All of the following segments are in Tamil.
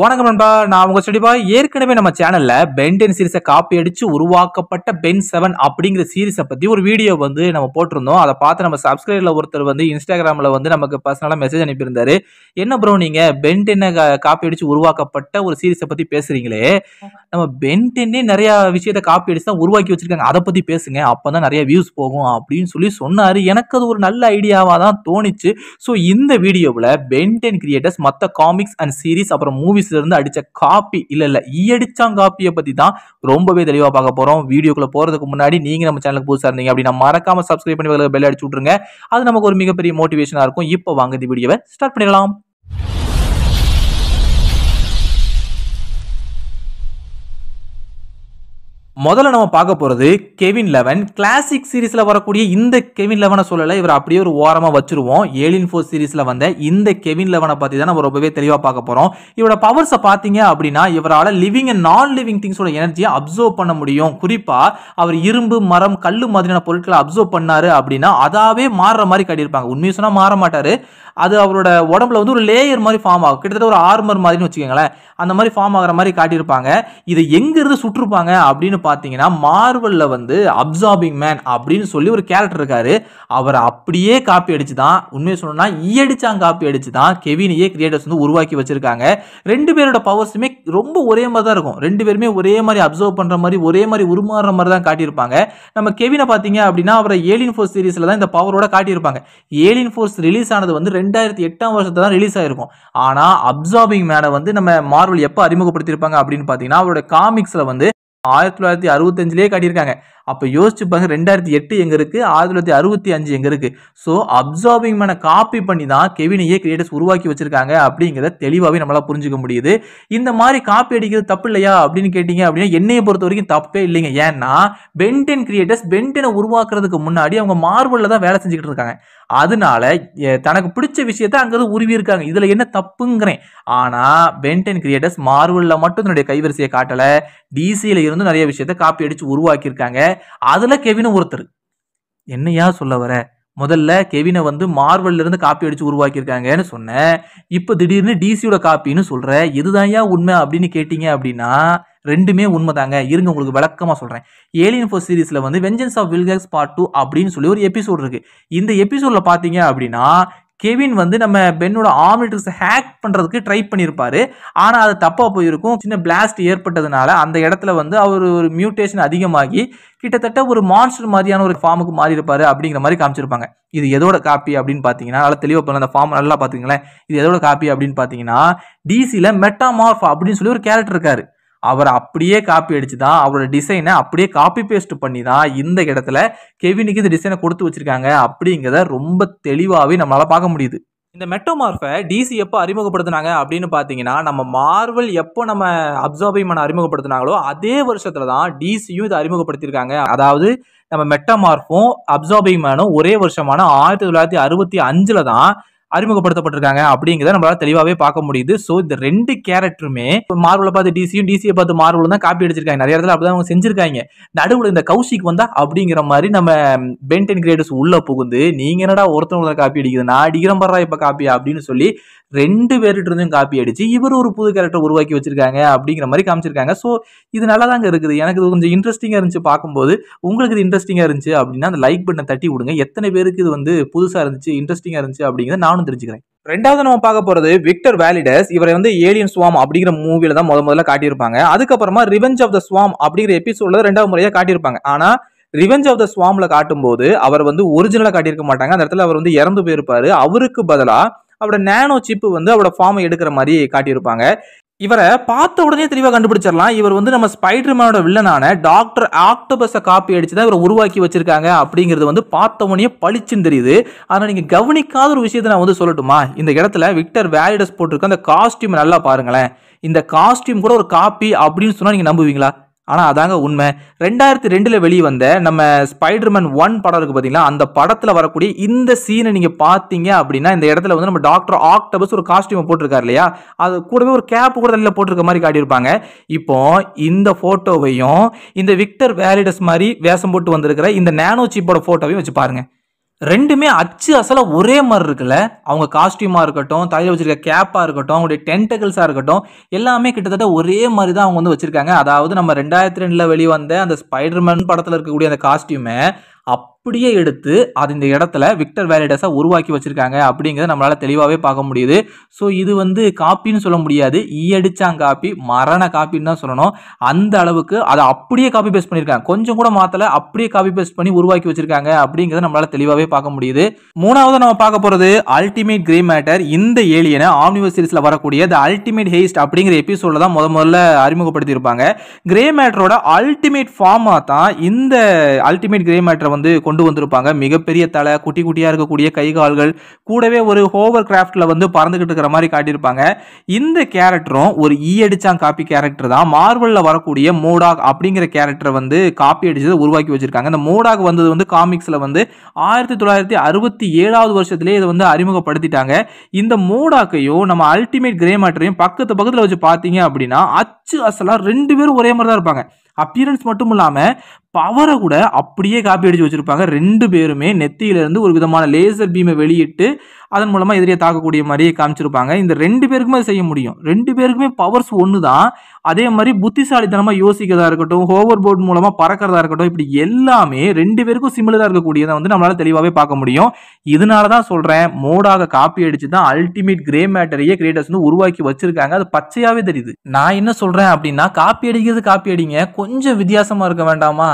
வணக்கம் நண்பா நான் உங்க சொல்லிப்பா ஏற்கனவே நம்ம சேனல்ல பென்டென் சீரிஸை காப்பி அடிச்சு உருவாக்கப்பட்ட பென் செவன் அப்படிங்கிற சீரிஸை பத்தி ஒரு வீடியோ வந்து நம்ம போட்டிருந்தோம் அதை பார்த்து நம்ம சப்ஸ்கிரைப்ல ஒருத்தர் வந்து இன்ஸ்டாகிராம்ல வந்து நமக்கு பர்சனலா மெசேஜ் அனுப்பியிருந்தாரு என்ன ப்ரோ நீங்க பென்டென்னை காப்பி அடிச்சு உருவாக்கப்பட்ட ஒரு சீரிஸை பத்தி பேசுறீங்களே நம்ம பென்டென்னே நிறைய விஷயத்த காப்பி அடிச்சு தான் உருவாக்கி வச்சிருக்காங்க அதை பத்தி பேசுங்க அப்பதான் நிறைய வியூஸ் போகும் அப்படின்னு சொல்லி சொன்னாரு எனக்கு அது ஒரு நல்ல ஐடியாவா தான் தோணிச்சு ஸோ இந்த வீடியோவில் பென்டென் கிரியேட்டர்ஸ் மற்ற காமிக்ஸ் அண்ட் சீரிஸ் அப்புறம் மூவி இருந்து அடித்த காப்பி இல்லை இல்லை இயடிச்சாங் காப்பியை பற்றி தான் ரொம்பவே தெளிவாக பார்க்க போகிறோம் வீடியோக்குள்ளே போகிறதுக்கு முன்னாடி நீங்கள் நம்ம சேனலுக்கு புதுசா இருந்தீங்க அப்படின்னா மறக்காமல் சப்ஸ்கிரைப் பண்ணி பெல் அடிச்சு விட்ருங்க அது நமக்கு ஒரு மிகப்பெரிய மோட்டிவேஷனாக இருக்கும் இப்போ வாங்க இந்த வீடியோவை ஸ்டார்ட் பண்ணிடலாம் முதல்ல நம்ம பார்க்க போகிறது கெவின் லெவன் கிளாசிக் சீரீஸில் வரக்கூடிய இந்த கெவின் லெவனை சொல்லலை இவர் அப்படியே ஒரு ஓரமாக வச்சுருவோம் ஏலின் ஃபோர் சீரீஸில் வந்த இந்த கெவின் லெவனை பற்றி தான் நம்ம ரொம்பவே தெளிவாக பார்க்க போகிறோம் இவரோட பவர்ஸை பார்த்தீங்க அப்படின்னா இவரால் லிவிங் அண்ட் நான் லிவிங் திங்ஸோட எனர்ஜியை அப்சர்வ் பண்ண முடியும் குறிப்பாக அவர் இரும்பு மரம் கல் மாதிரியான பொருட்களை அப்சர்வ் பண்ணார் அப்படின்னா அதாவே மாறுற மாதிரி கட்டியிருப்பாங்க உண்மையை சொன்னால் மாற மாட்டார் அது அவரோட உடம்புல வந்து ஒரு லேயர் மாதிரி ஃபார்ம் ஆகும் கிட்டத்தட்ட ஒரு ஆர்மர் மாதிரின்னு வச்சுக்கோங்களேன் அந்த மாதிரி ஃபார்ம் ஆகிற மாதிரி காட்டியிருப்பாங்க இது எங்கேருந்து சுற்றுப்பாங்க அப்படின்னு பார்த்தீங்கன்னா மார்வலில் வந்து அப்சார்பிங் மேன் அப்படின்னு சொல்லி ஒரு கேரக்டர் இருக்காரு அவரை அப்படியே காப்பி அடிச்சு தான் உண்மையை சொன்னால் ஈயடிச்சாங்க காப்பி அடிச்சு தான் கெவினியே கிரியேட்டர்ஸ் வந்து உருவாக்கி வச்சிருக்காங்க ரெண்டு பேரோட பவர்ஸுமே ரொம்ப ஒரே மாதிரி தான் இருக்கும் ரெண்டு பேருமே ஒரே மாதிரி அப்சர்வ் பண்ணுற மாதிரி ஒரே மாதிரி உருமாறுற மாதிரி தான் காட்டியிருப்பாங்க நம்ம கெவினை பார்த்தீங்க அப்படின்னா அவரை ஏலின் ஃபோர்ஸ் சீரீஸில் தான் இந்த பவரோட காட்டியிருப்பாங்க ஏலின் ஃபோர்ஸ் ரிலீஸ் ஆனது வந்து ரெண்டாயிரத்தி எட்டாம் வருஷத்தை தான் ரிலீஸ் ஆகிருக்கும் ஆனால் அப்சார்பிங் மேனை வந்து நம்ம மார்வல் எப்போ அறிமுகப்படுத்தியிருப்பாங்க அப்படின்னு பார்த்தீங்கன்னா அவரோட காமிக்ஸில் வந்து ஆயிரத்தி தொள்ளாயிரத்தி அறுபத்தஞ்சிலேயே காட்டியிருக்காங்க அப்போ யோசிச்சு பாருங்க ரெண்டாயிரத்தி எட்டு எங்க இருக்குது ஆயிரத்தி தொள்ளாயிரத்தி அறுபத்தி அஞ்சு எங்கே இருக்குது ஸோ அப்சார்பிங் மேனை காப்பி பண்ணி தான் கெவினையே கிரியேட்டர்ஸ் உருவாக்கி வச்சிருக்காங்க அப்படிங்கிறத தெளிவாகவே நம்மளால் புரிஞ்சுக்க முடியுது இந்த மாதிரி காப்பி அடிக்கிறது தப்பு இல்லையா அப்படின்னு கேட்டிங்க அப்படின்னா என்னையை பொறுத்த வரைக்கும் தப்பே இல்லைங்க ஏன்னா பென்டென் கிரியேட்டர்ஸ் பென்டெனை உருவாக்குறதுக்கு முன்னாடி அவங்க மார்வலில் தான் வேலை செஞ்சுக்கிட்டு இருக்காங்க அதனால தனக்கு பிடிச்ச விஷயத்த அங்கே உருவி இருக்காங்க இதில் என்ன தப்புங்கிறேன் ஆனால் பென்டென் கிரியேட்டர்ஸ் மார்வலில் மட்டும் தன்னுடைய கைவரிசையை காட்டலை டிசியில் இருந்து நிறைய விஷயத்த காப்பி அடித்து உருவாக்கியிருக்காங்க அதில் கெவினும் ஒருத்தர் என்னையா சொல்ல வர முதல்ல கெவினை வந்து மார்வல்ல இருந்து காப்பி அடிச்சு உருவாக்கியிருக்காங்கன்னு சொன்னேன் இப்போ திடீர்னு டிசியோட காப்பின்னு சொல்ற இதுதான் உண்மை அப்படின்னு கேட்டீங்க அப்படின்னா ரெண்டுமே உண்மை தாங்க இருங்க உங்களுக்கு விளக்கமாக சொல்கிறேன் ஏலியன் ஃபோர் சீரீஸில் வந்து vengeance of Vilgax part two அப்படின்னு சொல்லி ஒரு எபிசோட் இருக்குது இந்த எபிசோடில் பார்த்தீங்க அப்படின்னா கெவின் வந்து நம்ம பென்னோட ஆம்னிட்ரிக்ஸை ஹேக் பண்ணுறதுக்கு ட்ரை பண்ணியிருப்பாரு ஆனால் அது தப்பாக போயிருக்கும் சின்ன பிளாஸ்ட் ஏற்பட்டதுனால அந்த இடத்துல வந்து அவர் ஒரு மியூட்டேஷன் அதிகமாகி கிட்டத்தட்ட ஒரு மான்ஸ்டர் மாதிரியான ஒரு ஃபார்முக்கு மாறி இருப்பாரு அப்படிங்கிற மாதிரி காமிச்சிருப்பாங்க இது எதோட காப்பி அப்படின்னு பார்த்தீங்கன்னா நல்லா தெளிவாக பண்ண அந்த ஃபார்ம் நல்லா பார்த்தீங்களேன் இது எதோட காப்பி அப்படின்னு பார்த்தீங்கன்னா டிசியில் மெட்டாமார்ஃப் அப்படின்னு சொல்லி ஒரு கேரக்டர் இருக்காரு அவரை அப்படியே காப்பி அடிச்சு தான் அவரோட டிசைனை அப்படியே காப்பி பேஸ்ட் பண்ணி தான் இந்த இடத்துல கெவினுக்கு இந்த டிசைனை கொடுத்து வச்சிருக்காங்க அப்படிங்கிறத ரொம்ப தெளிவாகவே நம்மளால் பார்க்க முடியுது இந்த மெட்டோமார்ஃபை டிசி எப்போ அறிமுகப்படுத்தினாங்க அப்படின்னு பார்த்தீங்கன்னா நம்ம மார்வல் எப்போ நம்ம பண்ண அறிமுகப்படுத்தினாங்களோ அதே வருஷத்தில் தான் டிசியும் இதை அறிமுகப்படுத்தியிருக்காங்க அதாவது நம்ம மெட்டமார்ஃபும் மேனும் ஒரே வருஷமான ஆயிரத்தி தொள்ளாயிரத்தி அறுபத்தி அஞ்சில் தான் அறிமுகப்படுத்தப்பட்டிருக்காங்க அப்படிங்கிறத நம்மளால தெளிவாகவே பார்க்க முடியுது ஸோ இந்த ரெண்டு கேரக்டருமே மார்வலை பார்த்து டிசியும் டிசியை பார்த்து மார்வல் தான் காப்பி அடிச்சிருக்காங்க நிறைய இடத்துல அப்படிதான் அவங்க செஞ்சிருக்காங்க நடுவில் இந்த கௌஷிக் வந்தா அப்படிங்கிற மாதிரி நம்ம பென்டென் கிரேடர்ஸ் உள்ள புகுந்து நீங்க என்னடா ஒருத்தவங்க காப்பி அடிக்குது நான் அடிக்கிற மாதிரி இப்போ காப்பி அப்படின்னு சொல்லி ரெண்டு பேர்கிட்ட இருந்தும் காப்பி அடிச்சு இவர் ஒரு புது கேரக்டர் உருவாக்கி வச்சிருக்காங்க அப்படிங்கிற மாதிரி காமிச்சிருக்காங்க ஸோ இது நல்லா தாங்க இருக்குது எனக்கு இது கொஞ்சம் இன்ட்ரெஸ்டிங்காக இருந்துச்சு பார்க்கும்போது உங்களுக்கு இது இன்ட்ரெஸ்டிங்காக இருந்துச்சு அப்படின்னா அந்த லைக் பட்டனை தட்டி விடுங்க எத்தனை பேருக்கு இது வந்து புதுசாக இருந்துச்சு இன்ட்ரெஸ்டிங்காக இருந்துச்சு அப்படிங்கிறத நானும் மறக்காம தெரிஞ்சுக்கிறேன் ரெண்டாவது நம்ம பார்க்க போறது விக்டர் வேலிடஸ் இவரை வந்து ஏலியன் ஸ்வாம் அப்படிங்கிற மூவில தான் முத முதல்ல காட்டியிருப்பாங்க அதுக்கப்புறமா ரிவெஞ்ச் ஆஃப் த ஸ்வாம் அப்படிங்கிற எபிசோட்ல ரெண்டாவது முறையா காட்டியிருப்பாங்க ஆனா ரிவெஞ்ச் ஆஃப் த ஸ்வாம்ல காட்டும்போது அவர் வந்து ஒரிஜினலா காட்டியிருக்க மாட்டாங்க அந்த இடத்துல அவர் வந்து இறந்து போயிருப்பாரு அவருக்கு பதிலாக அவரோட நேனோ சிப்பு வந்து அவரோட ஃபார்மை எடுக்கிற மாதிரி காட்டியிருப்பாங்க இவரை பார்த்த உடனே தெளிவாக கண்டுபிடிச்சிடலாம் இவர் வந்து நம்ம ஸ்பைடர்மேனோட வில்லனான டாக்டர் ஆக்டோபஸை காப்பி அடிச்சு தான் இவரை உருவாக்கி வச்சிருக்காங்க அப்படிங்கிறது வந்து பார்த்த உடனே பளிச்சுன்னு தெரியுது ஆனால் நீங்கள் கவனிக்காத ஒரு விஷயத்தை நான் வந்து சொல்லட்டுமா இந்த இடத்துல விக்டர் வேலிடஸ் போட்டிருக்க அந்த காஸ்டியூம் நல்லா பாருங்களேன் இந்த காஸ்டியூம் கூட ஒரு காப்பி அப்படின்னு சொன்னால் நீங்கள் நம்புவீங்களா ஆனால் அதாங்க உண்மை ரெண்டாயிரத்தி ரெண்டில் வெளியே வந்த நம்ம ஸ்பைடர்மேன் ஒன் படம் இருக்குது பார்த்தீங்களா அந்த படத்தில் வரக்கூடிய இந்த சீனை நீங்கள் பார்த்தீங்க அப்படின்னா இந்த இடத்துல வந்து நம்ம டாக்டர் ஆக்டபஸ் ஒரு காஸ்டியூமை போட்டிருக்காரு இல்லையா அது கூடவே ஒரு கேப் கூட தண்ணியில் போட்டிருக்க மாதிரி காட்டியிருப்பாங்க இப்போ இந்த ஃபோட்டோவையும் இந்த விக்டர் வேலிடஸ் மாதிரி வேஷம் போட்டு வந்திருக்கிற இந்த நேனோ சிப்போட ஃபோட்டோவையும் வச்சு பாருங்கள் ரெண்டுமே அச்சு அசல ஒரே மாதிரி இருக்குல்ல அவங்க காஸ்ட்யூமாக இருக்கட்டும் தலையில் வச்சுருக்க கேப்பாக இருக்கட்டும் அவங்களுடைய டென்டகிள்ஸாக இருக்கட்டும் எல்லாமே கிட்டத்தட்ட ஒரே மாதிரி தான் அவங்க வந்து வச்சுருக்காங்க அதாவது நம்ம ரெண்டாயிரத்தி ரெண்டில் வெளிவந்த அந்த ஸ்பைடர்மேன் படத்தில் இருக்கக்கூடிய அந்த காஸ்டியூமை அப் அப்படியே எடுத்து அது இந்த இடத்துல விக்டர் வேலிடஸாக உருவாக்கி வச்சுருக்காங்க அப்படிங்கிறத நம்மளால் தெளிவாகவே பார்க்க முடியுது ஸோ இது வந்து காப்பின்னு சொல்ல முடியாது ஈயடிச்சாங்க காப்பி மரண காப்பின்னு தான் சொல்லணும் அந்த அளவுக்கு அதை அப்படியே காப்பி பேஸ்ட் பண்ணியிருக்காங்க கொஞ்சம் கூட மாற்றலை அப்படியே காப்பி பேஸ்ட் பண்ணி உருவாக்கி வச்சுருக்காங்க அப்படிங்கிறத நம்மளால் தெளிவாகவே பார்க்க முடியுது மூணாவது நம்ம பார்க்க போகிறது அல்டிமேட் கிரே மேட்டர் இந்த ஏலியனை ஆம்னிவர்ஸ் சீரிஸில் வரக்கூடிய த அல்டிமேட் ஹேஸ்ட் அப்படிங்கிற எபிசோடில் தான் முத முதல்ல அறிமுகப்படுத்தியிருப்பாங்க கிரே மேட்டரோட அல்டிமேட் ஃபார்மாக தான் இந்த அல்டிமேட் கிரே மேட்டரை வந்து கொண்டு கொண்டு வந்திருப்பாங்க மிகப்பெரிய தலை குட்டி குட்டியாக இருக்கக்கூடிய கை கால்கள் கூடவே ஒரு ஹோவர் கிராஃப்ட்ல வந்து பறந்துக்கிட்டு இருக்கிற மாதிரி காட்டியிருப்பாங்க இந்த கேரக்டரும் ஒரு ஈ அடிச்சாங்க காப்பி கேரக்டர் தான் மார்வல்ல வரக்கூடிய மோடாக் அப்படிங்கிற கேரக்டரை வந்து காப்பி அடிச்சதை உருவாக்கி வச்சுருக்காங்க இந்த மோடாக் வந்தது வந்து காமிக்ஸில் வந்து ஆயிரத்தி தொள்ளாயிரத்தி அறுபத்தி ஏழாவது வருஷத்துலேயே இதை வந்து அறிமுகப்படுத்திட்டாங்க இந்த மோடாக்கையும் நம்ம அல்டிமேட் கிரே மேட்டரையும் பக்கத்து பக்கத்தில் வச்சு பார்த்தீங்க அப்படின்னா அச்சு அசலாக ரெண்டு பேரும் ஒரே மாதிரி தான் இருப்பாங்க அப்பியரன்ஸ் மட்டும் இல்லாமல் பவரை கூட அப்படியே காப்பி அடித்து வச்சுருப்பாங்க ரெண்டு பேருமே நெத்தியிலேருந்து ஒரு விதமான லேசர் பீமை வெளியிட்டு அதன் மூலமாக எதிரியை தாக்கக்கூடிய மாதிரியே காமிச்சிருப்பாங்க இந்த ரெண்டு பேருக்குமே செய்ய முடியும் ரெண்டு பேருக்குமே பவர்ஸ் ஒன்று தான் அதே மாதிரி புத்திசாலித்தனமாக யோசிக்கிறதா இருக்கட்டும் ஹோவர் போர்ட் மூலமாக பறக்கிறதா இருக்கட்டும் இப்படி எல்லாமே ரெண்டு பேருக்கும் சிமிலராக இருக்கக்கூடியதை வந்து நம்மளால் தெளிவாகவே பார்க்க முடியும் இதனால தான் சொல்கிறேன் மோடாக காப்பி அடித்து தான் அல்டிமேட் கிரே மேட்டரையே கிரியேட்டர்ஸ் வந்து உருவாக்கி வச்சிருக்காங்க அது பச்சையாகவே தெரியுது நான் என்ன சொல்கிறேன் அப்படின்னா காப்பி அடிக்கிறது காப்பி அடிங்க கொஞ்சம் வித்தியாசமாக இருக்க வேண்டாமா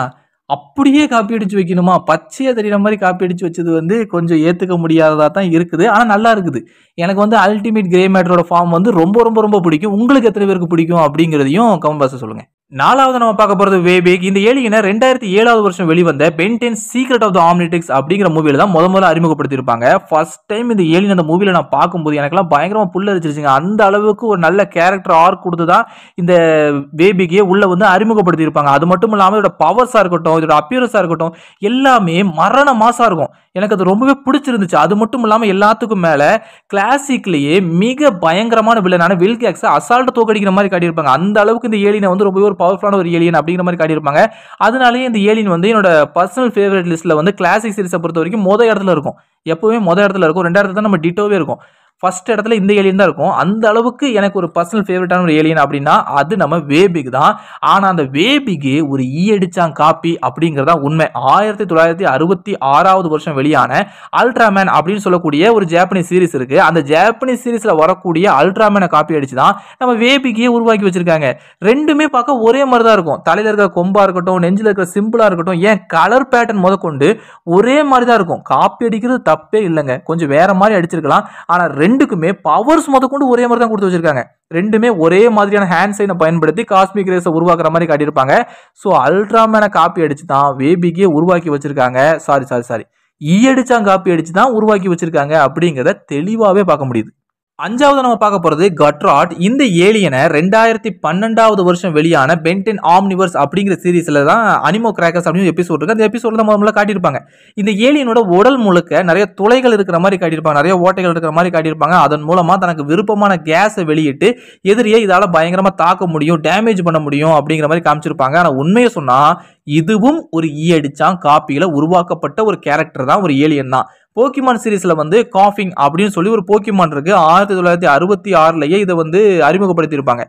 அப்படியே காப்பி அடிச்சு வைக்கணுமா பச்சையாக தெரிகிற மாதிரி காப்பி அடிச்சு வச்சது வந்து கொஞ்சம் ஏற்றுக்க முடியாததாக தான் இருக்குது ஆனால் நல்லா இருக்குது எனக்கு வந்து அல்டிமேட் கிரே மேட்டரோட ஃபார்ம் வந்து ரொம்ப ரொம்ப ரொம்ப பிடிக்கும் உங்களுக்கு எத்தனை பேருக்கு பிடிக்கும் அப்படிங்கிறதையும் கமல் பாச சொல்லுங்கள் நாலாவது நம்ம பார்க்க போகிறது வேபிக் இந்த ஏலியனை ரெண்டாயிரத்தி ஏழாவது வருஷம் வெளிவந்த Ben Ten secret of the Omnitrix அப்படிங்கிற மூவியில தான் முத முதல்ல அறிமுகப்படுத்தியிருப்பாங்க ஃபர்ஸ்ட் டைம் இந்த ஏலியன் அந்த மூவியில் நான் பார்க்கும்போது எனக்குலாம் பயங்கரமாக புல் அரிச்சிருச்சுங்க அந்த அளவுக்கு ஒரு நல்ல கேரக்டர் ஆர் கொடுத்து தான் இந்த வேபிக்கே உள்ளே வந்து அறிமுகப்படுத்தியிருப்பாங்க அது மட்டும் இல்லாமல் இதோட பவர்ஸாக இருக்கட்டும் இதோட அப்பியரன்ஸாக இருக்கட்டும் எல்லாமே மரண மாசா இருக்கும் எனக்கு அது ரொம்பவே பிடிச்சிருந்துச்சு அது மட்டும் இல்லாமல் எல்லாத்துக்கும் மேலே கிளாசிக்லேயே மிக பயங்கரமான வில்லனான வில் கேக்ஸை அசால்ட்டு தோக்கடிக்கிற மாதிரி காட்டியிருப்பாங்க அந்த அளவுக்கு இந்த ஏலியனை வந்து ரொம்பவே ஒரு பவர்ஃபுல்லான ஒரு ஏலியன் அப்படிங்கிற மாதிரி காட்டியிருப்பாங்க அதனாலேயே இந்த ஏலியன் வந்து என்னோட பர்சனல் ஃபேவரட் லிஸ்ட்டில் வந்து கிளாசிக் சீரிஸை பொறுத்த வரைக்கும் மொதல் இடத்துல இருக்கும் எப்போவுமே மொதல் இடத்துல இருக்கும் ரெண்டாயிரத்துல நம்ம டிட்டோவே இருக்கும் ஃபஸ்ட் இடத்துல இந்த ஏலியன் தான் இருக்கும் அந்த அளவுக்கு எனக்கு ஒரு பர்சனல் ஃபேவரட்டான ஒரு ஏலியன் அப்படின்னா அது நம்ம வேபிக் தான் ஆனால் அந்த வேபிக்கு ஒரு ஈ e அடிச்சான் காப்பி அப்படிங்கிறதா உண்மை ஆயிரத்தி தொள்ளாயிரத்தி அறுபத்தி ஆறாவது வருஷம் வெளியான அல்ட்ராமேன் அப்படின்னு சொல்லக்கூடிய ஒரு ஜாப்பனீஸ் சீரிஸ் இருக்குது அந்த ஜாப்பனீஸ் சீரிஸில் வரக்கூடிய அல்ட்ராமேனை காப்பி அடிச்சு தான் நம்ம வேபிக்கையே உருவாக்கி வச்சுருக்காங்க ரெண்டுமே பார்க்க ஒரே மாதிரி தான் இருக்கும் தலையில் இருக்கிற கொம்பாக இருக்கட்டும் நெஞ்சில் இருக்கிற சிம்பிளாக இருக்கட்டும் ஏன் கலர் பேட்டர்ன் முதற்கொண்டு ஒரே மாதிரி தான் இருக்கும் காப்பி அடிக்கிறது தப்பே இல்லைங்க கொஞ்சம் வேற மாதிரி அடிச்சிருக்கலாம் ஆனால் ரெண்டு ரெண்டுக்குமே பவர்ஸ் கொண்டு ஒரே மாதிரி தான் கொடுத்து வச்சிருக்காங்க ரெண்டுமே ஒரே மாதிரியான ஹேண்ட் சைனை பயன்படுத்தி காஸ்மிக் ரேஸை உருவாக்குற மாதிரி காட்டியிருப்பாங்க ஸோ அல்ட்ராமேனை காப்பி அடிச்சு தான் வேபிக்கே உருவாக்கி வச்சிருக்காங்க சாரி சாரி சாரி ஈ e அடிச்சா காப்பி அடிச்சு தான் உருவாக்கி வச்சிருக்காங்க அப்படிங்கிறத தெளிவாகவே பார்க்க முடியுது அஞ்சாவது நம்ம பார்க்க போகிறது கட்ராட் இந்த ஏலியனை ரெண்டாயிரத்தி பன்னெண்டாவது வருஷம் வெளியான பென்டென் ஆம்னிவர்ஸ் அப்படிங்கிற சீரீஸில் தான் அனிமோ கிராக்கர்ஸ் அப்படின்னு எபிசோட் இருக்கு அந்த எபிசோட தான் முதல்ல காட்டியிருப்பாங்க இந்த ஏலியனோட உடல் முழுக்க நிறைய துளைகள் இருக்கிற மாதிரி காட்டியிருப்பாங்க நிறைய ஓட்டைகள் இருக்கிற மாதிரி காட்டியிருப்பாங்க அதன் மூலமாக தனக்கு விருப்பமான கேஸை வெளியிட்டு எதிரியை இதால் பயங்கரமாக தாக்க முடியும் டேமேஜ் பண்ண முடியும் அப்படிங்கிற மாதிரி காமிச்சிருப்பாங்க ஆனால் உண்மையை சொன்னால் இதுவும் ஒரு ஈ அடிச்சான் காப்பியில் உருவாக்கப்பட்ட ஒரு கேரக்டர் தான் ஒரு ஏலியன் தான் போக்கிமான் சீரீஸில் வந்து காஃபிங் அப்படின்னு சொல்லி ஒரு போக்கிமான் இருக்குது ஆயிரத்தி தொள்ளாயிரத்தி அறுபத்தி ஆறுலயே இதை வந்து அறிமுகப்படுத்தியிருப்பாங்க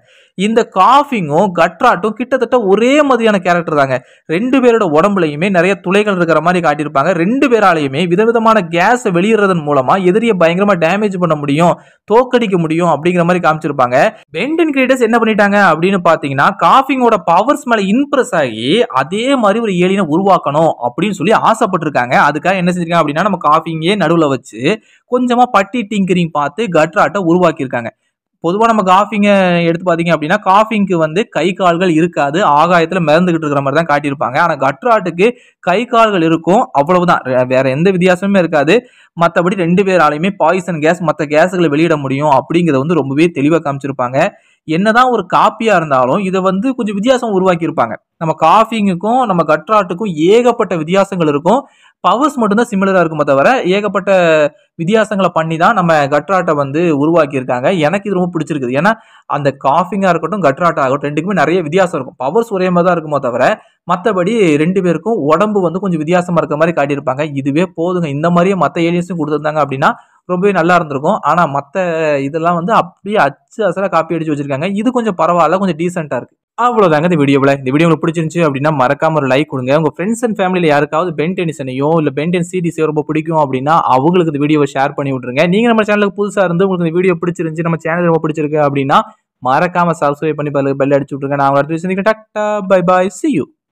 இந்த காஃபிங்கும் கட்ராட்டும் கிட்டத்தட்ட ஒரே மாதிரியான கேரக்டர் தாங்க ரெண்டு பேரோட உடம்புலையுமே நிறைய துளைகள் இருக்கிற மாதிரி காட்டியிருப்பாங்க ரெண்டு பேராலையுமே விதவிதமான கேஸை வெளியிடுறதன் மூலமாக எதிரியை பயங்கரமாக டேமேஜ் பண்ண முடியும் தோக்கடிக்க முடியும் அப்படிங்கிற மாதிரி காமிச்சிருப்பாங்க பெண்டன் கிரியேட்டர்ஸ் என்ன பண்ணிட்டாங்க அப்படின்னு பார்த்தீங்கன்னா காஃபிங்கோட பவர்ஸ் மேலே இம்ப்ரெஸ் ஆகி அதே மாதிரி ஒரு ஏலியனை உருவாக்கணும் அப்படின்னு சொல்லி ஆசைப்பட்டிருக்காங்க அதுக்காக என்ன செஞ்சிருக்காங்க அப்படின்னா நம்ம காஃபிங் டிங்கையே நடுவில் வச்சு கொஞ்சமாக பட்டி டிங்கரிங் பார்த்து கட்ராட்டை உருவாக்கியிருக்காங்க பொதுவாக நம்ம காஃபிங்க எடுத்து பார்த்தீங்க அப்படின்னா காஃபிங்க்கு வந்து கை கால்கள் இருக்காது ஆகாயத்தில் மிதந்துக்கிட்டு இருக்கிற மாதிரி தான் காட்டியிருப்பாங்க ஆனால் கட்ராட்டுக்கு கை கால்கள் இருக்கும் அவ்வளவுதான் வேற எந்த வித்தியாசமுமே இருக்காது மற்றபடி ரெண்டு பேராலையுமே பாய்சன் கேஸ் மற்ற கேஸுகளை வெளியிட முடியும் அப்படிங்கிறத வந்து ரொம்பவே தெளிவாக காமிச்சிருப்பாங்க என்னதான் ஒரு காப்பியாக இருந்தாலும் இதை வந்து கொஞ்சம் வித்தியாசம் உருவாக்கியிருப்பாங்க நம்ம காஃபிங்குக்கும் நம்ம கட்ராட்டுக்கும் ஏகப்பட்ட வித்தியாசங்கள் இருக்கும் பவர்ஸ் மட்டும்தான் சிமிலராக இருக்குமே தவிர ஏகப்பட்ட வித்தியாசங்களை பண்ணி தான் நம்ம கட்ராட்டை வந்து உருவாக்கியிருக்காங்க எனக்கு இது ரொம்ப பிடிச்சிருக்குது ஏன்னா அந்த காஃபிங்காக இருக்கட்டும் கட்ராட்டாக ஆகட்டும் ரெண்டுக்குமே நிறைய வித்தியாசம் இருக்கும் பவர்ஸ் ஒரே மாதிரி தான் இருக்குமோ தவிர மற்றபடி ரெண்டு பேருக்கும் உடம்பு வந்து கொஞ்சம் வித்தியாசமாக இருக்கிற மாதிரி காட்டியிருப்பாங்க இதுவே போதுங்க இந்த மாதிரியே மற்ற ஏலியன்ஸும் கொடுத்துருந்தாங்க அப்படின்னா ரொம்பவே நல்லா இருந்திருக்கும் ஆனால் மற்ற இதெல்லாம் வந்து அப்படியே அச்சு அசலாக காப்பி அடித்து வச்சுருக்காங்க இது கொஞ்சம் பரவாயில்ல கொஞ்சம் டீசெண்டாக இருக்குது அவ்வளோதாங்க இந்த வீடியோவில் இந்த வீடியோ உங்களுக்கு பிடிச்சிருந்துச்சு அப்படின்னா மறக்காம ஒரு லைக் கொடுங்க உங்கள் ஃப்ரெண்ட்ஸ் அண்ட் ஃபேமிலியில் யாருக்காவது பென் டென்னிஸ்னையோ இல்லை பென் டென் சீரிஸையோ ரொம்ப பிடிக்கும் அப்படின்னா அவங்களுக்கு இந்த வீடியோவை ஷேர் பண்ணி விட்ருங்க நீங்கள் நம்ம சேனலுக்கு புதுசாக இருந்து உங்களுக்கு இந்த வீடியோ பிடிச்சிருந்துச்சு நம்ம சேனல் ரொம்ப பிடிச்சிருக்கு அப்படின்னா மறக்காம சப்ஸ்கிரைப் பண்ணி பெல் அடிச்சு விட்ருங்க நான் அடுத்த விஷயம் டாக்டா பை பாய் சி யூ